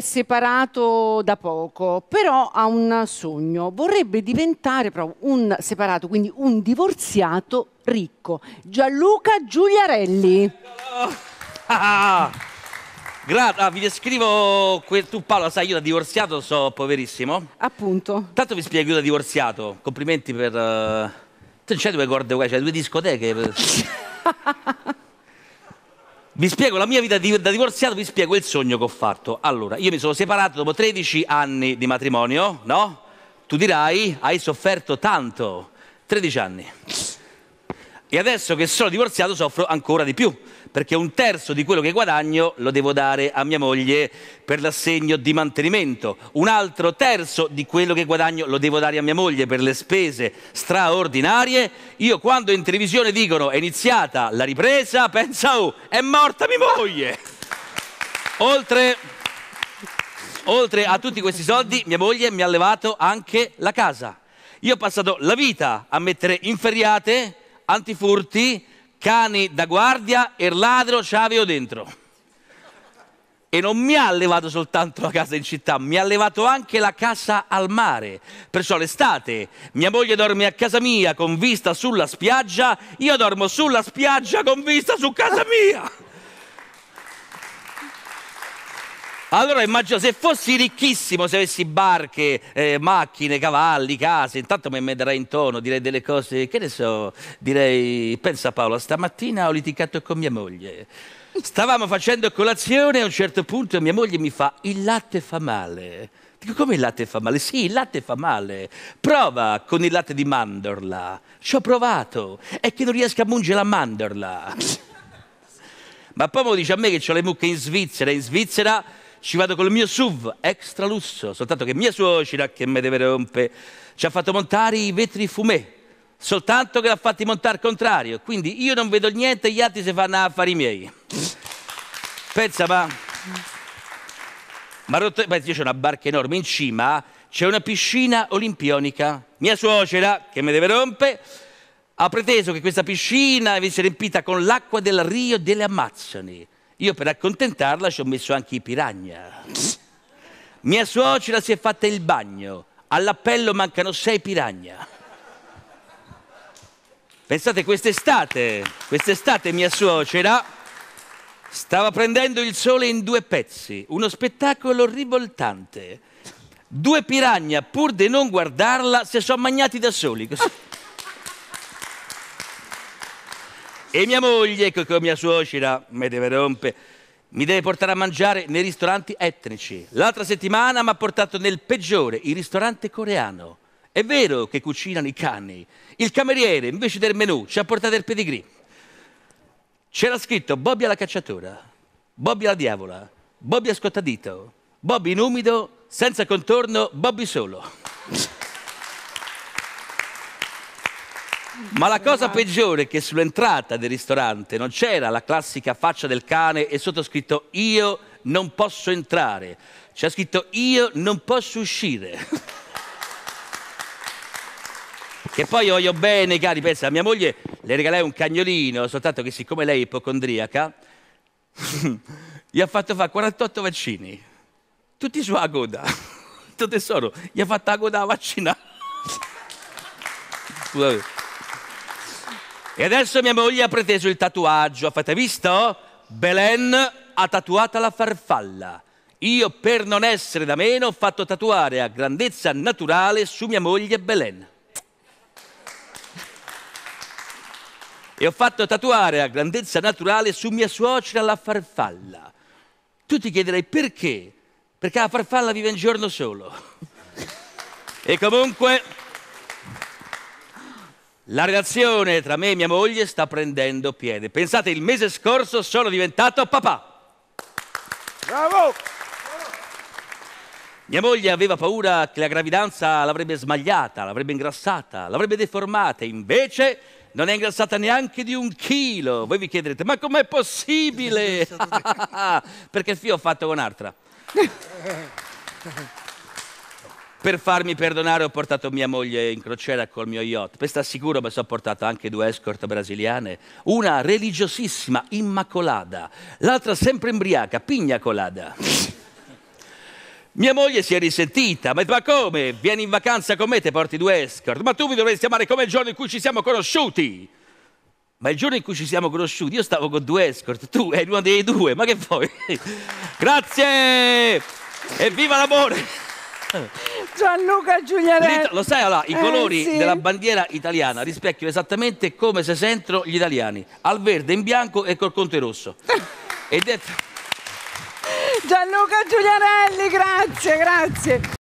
separato da poco, però ha un sogno, vorrebbe diventare proprio un separato, quindi un divorziato ricco. Gianluca Giuliarelli. Ah, ah. Grazie, ah, vi descrivo, tu Paolo sai io da divorziato so poverissimo. Appunto. Tanto vi spiego io da divorziato, complimenti per... Uh... Eh, tu non c'hai due corde qua, c'hai due discoteche. Vi spiego la mia vita da divorziato, vi spiego il sogno che ho fatto. Allora, io mi sono separato dopo 13 anni di matrimonio, no? Tu dirai, hai sofferto tanto, 13 anni. E adesso che sono divorziato soffro ancora di più perché un terzo di quello che guadagno lo devo dare a mia moglie per l'assegno di mantenimento, un altro terzo di quello che guadagno lo devo dare a mia moglie per le spese straordinarie. Io quando in televisione dicono è iniziata la ripresa, pensa oh, è morta mia moglie. Oltre oltre a tutti questi soldi, mia moglie mi ha levato anche la casa. Io ho passato la vita a mettere in feriate, antifurti, cani da guardia e il ladro ce l'avevo dentro. E non mi ha levato soltanto la casa in città, mi ha levato anche la casa al mare. Perciò l'estate mia moglie dorme a casa mia con vista sulla spiaggia, io dormo sulla spiaggia con vista su casa mia. Allora immagino se fossi ricchissimo, se avessi barche, eh, macchine, cavalli, case, intanto mi metterai in tono, direi delle cose, che ne so, direi, pensa Paolo, stamattina ho litigato con mia moglie. Stavamo facendo colazione e a un certo punto mia moglie mi fa, il latte fa male. Dico, come il latte fa male? Sì, il latte fa male. Prova con il latte di mandorla. Ci ho provato. È che non riesco a mungere la mandorla. Ma poi mi dice a me che ho le mucche in Svizzera. In Svizzera ci vado col mio SUV extra lusso, soltanto che mia suocera che me deve rompere ci ha fatto montare i vetri fumé, soltanto che l'ha fatti montare contrario, quindi io non vedo niente, e gli altri si fanno affari miei. Pensa ma... ma rotto... Pensa, io c'ho una barca enorme in cima, c'è una piscina olimpionica, mia suocera che me deve rompere ha preteso che questa piscina venisse riempita con l'acqua del Rio delle Amazzoni. Io per accontentarla ci ho messo anche i piragna. Mia suocera si è fatta il bagno. All'appello mancano sei piragna. Pensate, quest'estate, quest'estate mia suocera stava prendendo il sole in due pezzi, uno spettacolo rivoltante. Due piragna, pur di non guardarla, si sono magnati da soli. Così. E mia moglie, ecco che con mia suocera mi deve rompere, mi deve portare a mangiare nei ristoranti etnici. L'altra settimana mi ha portato nel peggiore, il ristorante coreano. È vero che cucinano i cani. Il cameriere, invece del menù, ci ha portato il pedigree. C'era scritto Bobby alla cacciatora, Bobby alla diavola, Bobby a scottadito, Bobby in umido, senza contorno, Bobby solo. Ma la cosa peggiore è che sull'entrata del ristorante non c'era la classica faccia del cane e sotto scritto io non posso entrare. C'è scritto io non posso uscire. che poi voglio bene, cari, pensa, a mia moglie le regalai un cagnolino, soltanto che siccome lei è ipocondriaca, gli ha fatto fare 48 vaccini. Tutti su Agoda. Tutto tesoro, gli ha fatto Agoda a vaccinare. Scusate. E adesso mia moglie ha preteso il tatuaggio, avete visto? Belen ha tatuato la farfalla. Io per non essere da meno ho fatto tatuare a grandezza naturale su mia moglie Belen. E ho fatto tatuare a grandezza naturale su mia suocera la farfalla. Tu ti chiederai perché? Perché la farfalla vive un giorno solo. e comunque la relazione tra me e mia moglie sta prendendo piede. Pensate, il mese scorso sono diventato papà. Bravo! Mia moglie aveva paura che la gravidanza l'avrebbe smagliata, l'avrebbe ingrassata, l'avrebbe deformata. Invece non è ingrassata neanche di un chilo. Voi vi chiederete, ma com'è possibile? Perché il fio ho fatto con un'altra. Per farmi perdonare ho portato mia moglie in crociera col mio yacht. Per star sicuro mi sono portato anche due escort brasiliane, una religiosissima, immacolada, l'altra sempre imbriaca, pigna colada. Mia moglie si è risentita, ma, ma come? Vieni in vacanza con me, ti porti due escort, ma tu mi dovresti amare come il giorno in cui ci siamo conosciuti. Ma il giorno in cui ci siamo conosciuti io stavo con due escort, tu eri uno dei due, ma che vuoi? Grazie! Evviva l'amore! Gianluca Giulianetti. Lo sai, allora, i eh, colori eh, sì. della bandiera italiana rispecchiano esattamente come se sentono gli italiani, al verde, in bianco e col conte rosso. Gianluca Giulianelli, grazie, grazie.